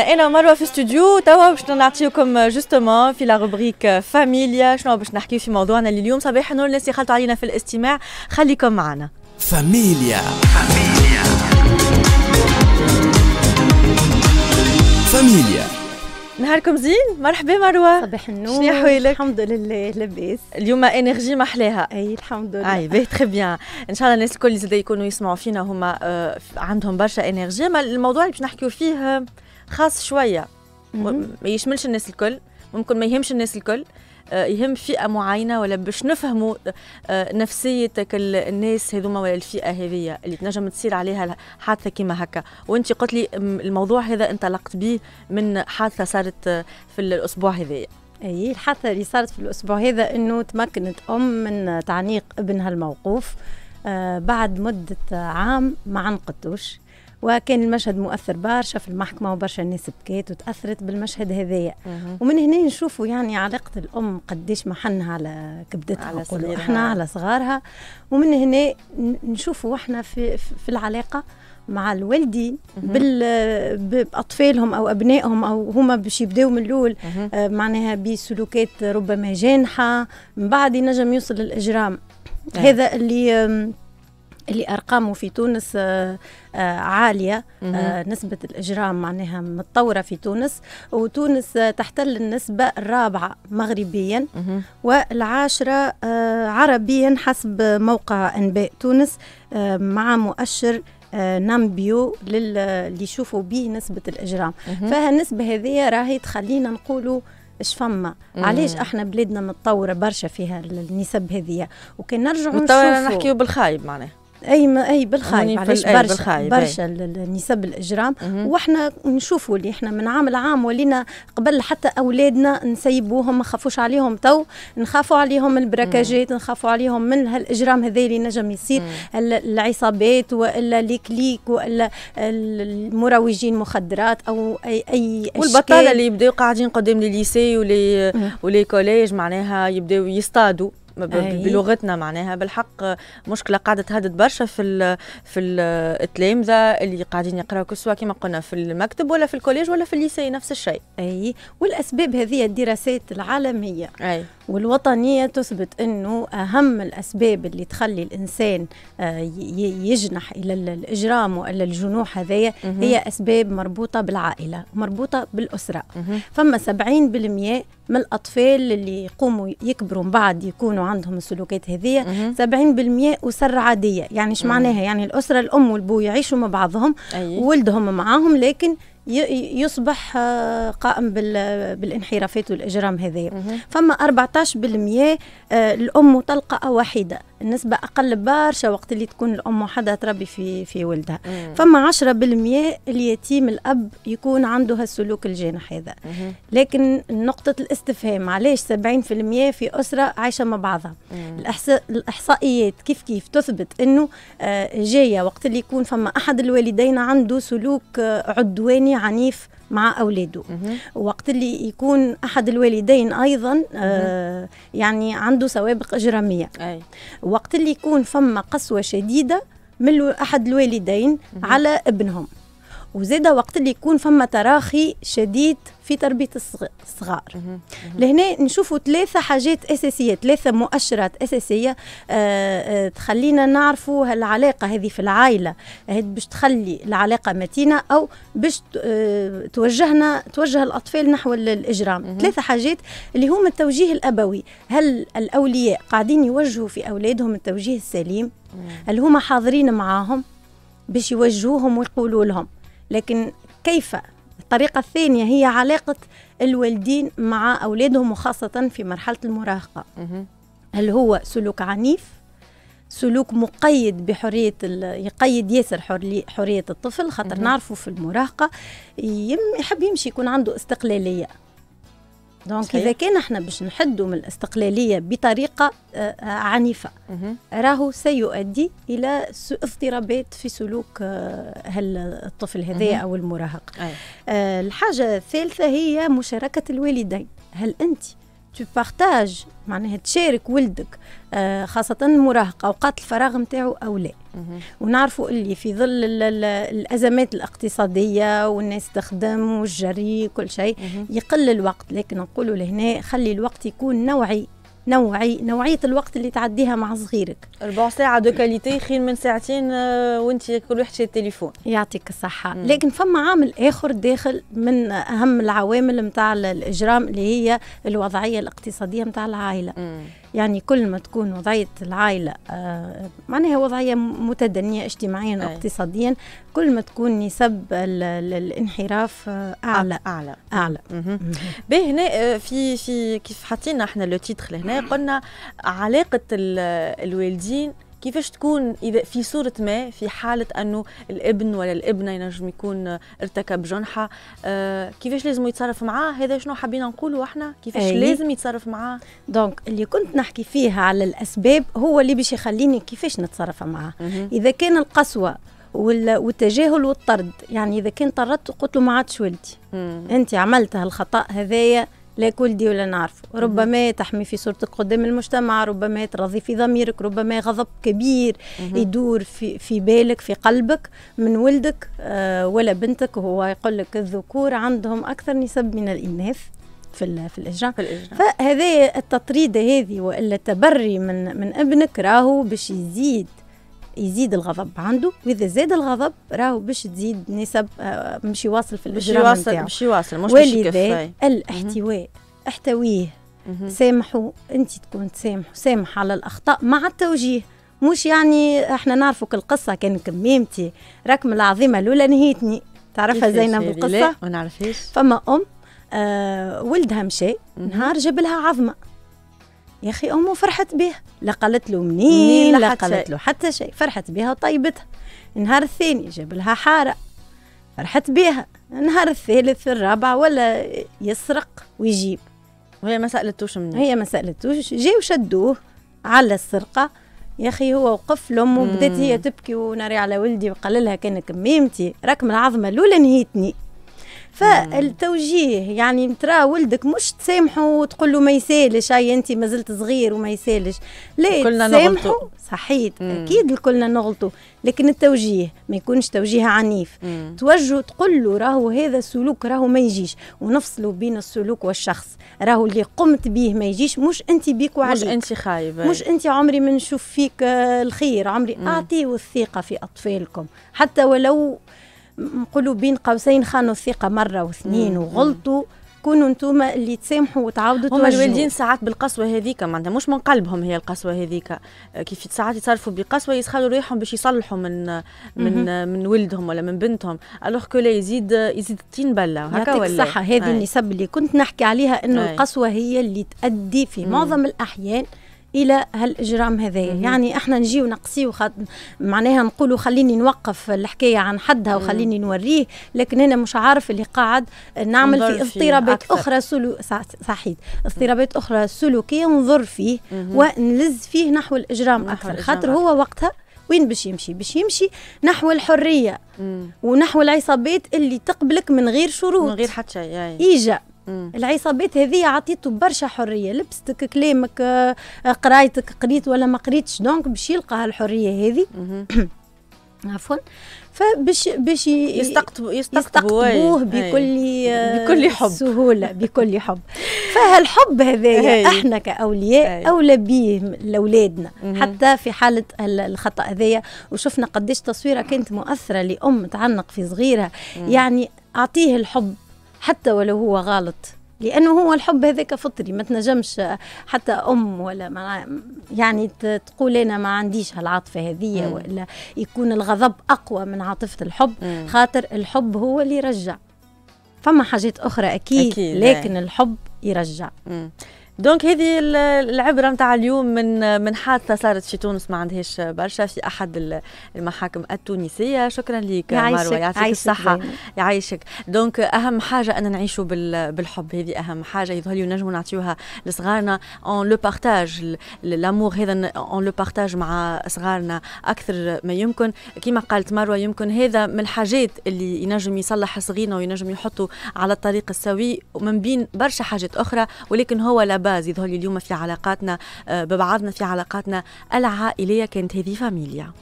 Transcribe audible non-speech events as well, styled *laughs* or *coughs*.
انا مروه في استوديو توا باش نعطيكم جوستومون في لا روبريك فاميليا شنو باش نحكيو في موضوعنا اليوم صباح النور الناس خلطوا علينا في الاستماع خليكم معنا فاميليا فاميليا فاميليا نهاركم زين مرحبا مروه صباح النور شنو حوالك الحمد لله لاباس اليوم انرجي محلاها اي الحمد لله اي بيه تري بيان ان شاء الله الناس الكل زاد يكونوا يسمعوا فينا هما عندهم برشا انرجي الموضوع اللي باش نحكيو فيه خاص شويه ما يشملش الناس الكل ممكن ما يهمش الناس الكل آه، يهم فئه معينه ولا باش نفهموا آه، نفسيه الناس هذوما ولا الفئه هذيا اللي تنجم تصير عليها حادثه كيما هكا وانت قلت لي الموضوع هذا انطلقت به من حادثه صارت آه، في الاسبوع هذايا اي الحادثه اللي صارت في الاسبوع هذا انه تمكنت ام من تعنيق ابنها الموقوف بعد مده عام ما عنقتوش وكان المشهد مؤثر برشا في المحكمة وبرشا الناس بكات وتأثرت بالمشهد هذايا ومن هنا نشوفوا يعني علاقة الأم قديش محنها على كبدتها على صغارها احنا على صغارها ومن هنا نشوفوا احنا في, في العلاقة مع الوالدين باطفالهم او ابنائهم او هما باش يبداو من الاول آه معناها بسلوكات ربما جانحه من بعد ينجم يوصل للاجرام آه. هذا اللي اللي ارقامه في تونس آه، آه، عاليه آه، نسبه الاجرام معناها متطوره في تونس وتونس تحتل النسبه الرابعه مغربيا والعاشره عربيا حسب موقع انباء تونس مع مؤشر نامبيو اللي يشوفوا به نسبه الاجرام فهالنسبه هذه راهي تخلينا نقولوا اش فما علاش احنا بلادنا متطوره برشا فيها النسب هذه وكان نرجعوا نشوفوا متطوره نحكيو بالخايب معناها اي ما اي بالخايب علاش برشا برشا نسب الاجرام واحنا نشوفوا اللي احنا من عام لعام ولينا قبل حتى اولادنا نسيبوهم ما نخافوش عليهم تو نخافوا عليهم من البراكاجات نخافوا عليهم من هالاجرام هذا اللي نجم يصير العصابات والا ليكليك والا المروجين مخدرات او اي اي اشكال والبطاله اللي يبداو قاعدين قدام لي ليسي ولي ولي كوليج معناها يبداو يصطادوا بلغتنا معناها بالحق مشكله قاعده تهدد برشا في الـ في التلامذه اللي قاعدين يقراوا كسوه كما قلنا في المكتب ولا في الكوليج ولا في الليسي نفس الشيء اي والاسباب هذه الدراسات العالميه أي. والوطنيه تثبت انه اهم الاسباب اللي تخلي الانسان آه، يجنح الى الاجرام وإلى الجنوح هذايا هي اسباب مربوطه بالعائله مربوطه بالاسره فما 70% من الاطفال اللي يقوموا يكبروا من بعد يكونوا عندهم السلوكات سبعين بالمية أسر عادية يعني ايش معناها يعني الأسرة الأم والبو يعيشوا مع بعضهم أيه. ولدهم معاهم لكن يصبح آه، قائم بالانحرافات والاجرام هذايا فما 14% آه، الام مطلقه واحده النسبة أقل برشا وقت اللي تكون الأم وحدها تربي في في ولدها مم. فما 10% اليتيم الأب يكون عنده هالسلوك الجانح هذا مم. لكن نقطة الاستفهام علاش 70% في أسرة عايشة مع بعضها الأحس... الإحصائيات كيف كيف تثبت أنه آه، جاية وقت اللي يكون فما أحد الوالدين عنده سلوك آه، عدواني عنيف مع اولاده وقت اللي يكون احد الوالدين ايضا آه يعني عنده سوابق اجراميه أي. وقت اللي يكون فما قسوه شديده من احد الوالدين على ابنهم وزيدا وقت اللي يكون فما تراخي شديد في تربيه الصغار لهنا نشوفوا ثلاثه حاجات اساسيه ثلاثه مؤشرات اساسيه أه أه تخلينا نعرفوا هالعلاقة هذه في العائله باش تخلي العلاقه متينه او باش أه توجهنا توجه الاطفال نحو الاجرام ثلاثه حاجات اللي هما التوجيه الابوي هل الاولياء قاعدين يوجهوا في اولادهم التوجيه السليم هل هما حاضرين معاهم باش يوجهوهم ويقولوا لهم لكن كيف الطريقة الثانية هي علاقة الوالدين مع أولادهم وخاصة في مرحلة المراهقة هل هو سلوك عنيف سلوك مقيد بحرية يقيد ياسر حرية الطفل خاطر نعرفه في المراهقة يم يحب يمشي يكون عنده استقلالية دونك اذا كان احنا باش نحدوا من الاستقلاليه بطريقه آه، آه، عنيفه راهو سيؤدي الى اضطرابات في سلوك آه، الطفل هذا او المراهق آه الحاجه الثالثه هي مشاركه الوالدين هل انت تو بارتاج معناها تشارك ولدك آه خاصة المراهق أوقات الفراغ نتاعو أو لا ونعرفوا اللي في ظل الأزمات الاقتصادية والناس تخدم والجري كل شيء يقل الوقت لكن نقولوا لهنا خلي الوقت يكون نوعي نوعي نوعيه الوقت اللي تعديها مع صغيرك ربع ساعه دو كاليتي خير من ساعتين آه، وانت كل واحد شاد التليفون يعطيك الصحه مم. لكن فما عامل اخر داخل من اهم العوامل نتاع الاجرام اللي هي الوضعيه الاقتصاديه نتاع العائله مم. يعني كل ما تكون وضعية العائلة آه، معناها وضعية متدنية اجتماعيا واقتصاديا كل ما تكون نسب الانحراف آه، أعلى أعلى أعلى بهنا هنا آه، في في كيف حطينا احنا لو تيتر لهنا قلنا علاقة الوالدين كيفاش تكون اذا في صوره ما في حاله انه الابن ولا الابنه ينجم يكون ارتكب جنحه آه كيفاش لازم يتصرف معاه هذا شنو حبينا نقولوا احنا كيفاش أي. لازم يتصرف معاه دونك اللي كنت نحكي فيها على الاسباب هو اللي باش يخليني كيفاش نتصرف معاه اذا كان القسوه والتجاهل والطرد يعني اذا كان طردت قلت له ما عادش ولدي انت عملت هالخطا هذايا لا كل دي ولا نعرف ربما تحمي في صورتك قدام المجتمع ربما ترضي في ضميرك ربما غضب كبير يدور في, في بالك في قلبك من ولدك آه، ولا بنتك هو يقول لك الذكور عندهم أكثر نسب من الإناث في في الاجراء فهذه التطريده هذه والا التبري من من ابنك راهو باش يزيد يزيد الغضب عنده واذا زاد الغضب راهو باش تزيد نسب مش آه، يواصل في الاجرام مش يواصل مش يواصل مش ولذا الاحتواء احتويه سامحوا انت تكون تسامحوا سامح على الاخطاء مع التوجيه مش يعني احنا نعرفوا القصه كان كميمتي راكم العظيمه الاولى نهيتني تعرفها زينب القصه ما نعرفهاش فما ام آه ولدها مشى نهار جاب لها عظمه يا اخي امه فرحت به لا قالت له منين لا قالت له حتى شيء فرحت بها وطيبتها النهار الثاني جاب لها حاره فرحت بها النهار الثالث الرابع ولا يسرق ويجيب وهي ما سالتوش منين هي ما سالتوش جي وشدوه على السرقه يا اخي هو وقف لامه وبدات هي تبكي وناري على ولدي وقال لها كانك ميمتي راك من العظمه الاولى نهيتني فالتوجيه يعني ترى ولدك مش تسامحه وتقول له ما يسالش هاي انت ما زلت صغير وما يسالش لا كلنا نغلطوا صحيت اكيد كلنا نغلطوا لكن التوجيه ما يكونش توجيه عنيف مم. توجه تقول له راهو هذا السلوك راهو ما يجيش ونفصلوا بين السلوك والشخص راهو اللي قمت به ما يجيش مش انت بيك وعليك مش انت خايبه مش انت عمري ما نشوف فيك الخير عمري اعطيه الثقه في اطفالكم حتى ولو نقولوا بين قوسين خانوا الثقه مره واثنين وغلطوا كونوا انتم اللي تسامحوا وتعاودوا هما الوالدين ساعات بالقسوه هذيك معناتها مش من قلبهم هي القسوه هذيك آه، كيف ساعات يتصرفوا بقسوه يسخلوا ريحهم باش يصلحوا من من مم. من ولدهم ولا من بنتهم الوغ كو لا يزيد يزيد الطين بله هكا ولا الصحه هذه النسب اللي كنت نحكي عليها انه القسوه هي اللي تؤدي في معظم الاحيان الى هالاجرام هذايا يعني احنا نجي ونقصي وخد... معناها نقولوا خليني نوقف الحكايه عن حدها وخليني نوريه لكن انا مش عارف اللي قاعد نعمل في اضطرابات اخرى سلو... صحيح اضطرابات اخرى سلوكيه نضر فيه ونلز فيه نحو الاجرام نحو اكثر خاطر هو وقتها وين باش يمشي باش يمشي نحو الحريه مم. ونحو العصابات اللي تقبلك من غير شروط من غير حتى شيء ايجا العصابات هذه عطيته برشا حريه لبستك كلامك آه، قرايتك قريت ولا ما قريتش دونك باش يلقى هالحريه هذه *coughs* عفوا فباش باش يستقطبوا يستقطبوه بكل آه، بكل حب سهوله *laughs* بكل حب فهالحب هذايا احنا كاولياء اولى به لاولادنا حتى في حاله الخطا هذايا وشفنا قديش تصويره كانت مؤثره لام تعنق في صغيرها يعني اعطيه الحب حتى ولو هو غلط لانه هو الحب هذاك فطري ما تنجمش حتى ام ولا ما يعني تقول انا ما عنديش هالعاطفه هذه ولا يكون الغضب اقوى من عاطفه الحب خاطر الحب هو اللي يرجع فما حاجات اخرى اكيد, أكيد لكن هي. الحب يرجع مم. دونك هذه العبره نتاع اليوم من من حادثه صارت في تونس ما عندهاش برشا في احد المحاكم التونسيه شكرا لك مروه يعطيك الصحه يعيشك دونك اهم حاجه ان نعيشوا بالحب هذه اهم حاجه يظهر لي نجموا نعطيوها لصغارنا اون لو بارتاج لامور هذا اون لو بارتاج مع صغارنا اكثر ما يمكن كما قالت مروه يمكن هذا من الحاجات اللي ينجم يصلح صغيرنا وينجم يحطوا على الطريق السوي ومن بين برشا حاجات اخرى ولكن هو لا باز يظهر اليوم في علاقاتنا آه، ببعضنا في علاقاتنا العائليه كانت هذه فاميليا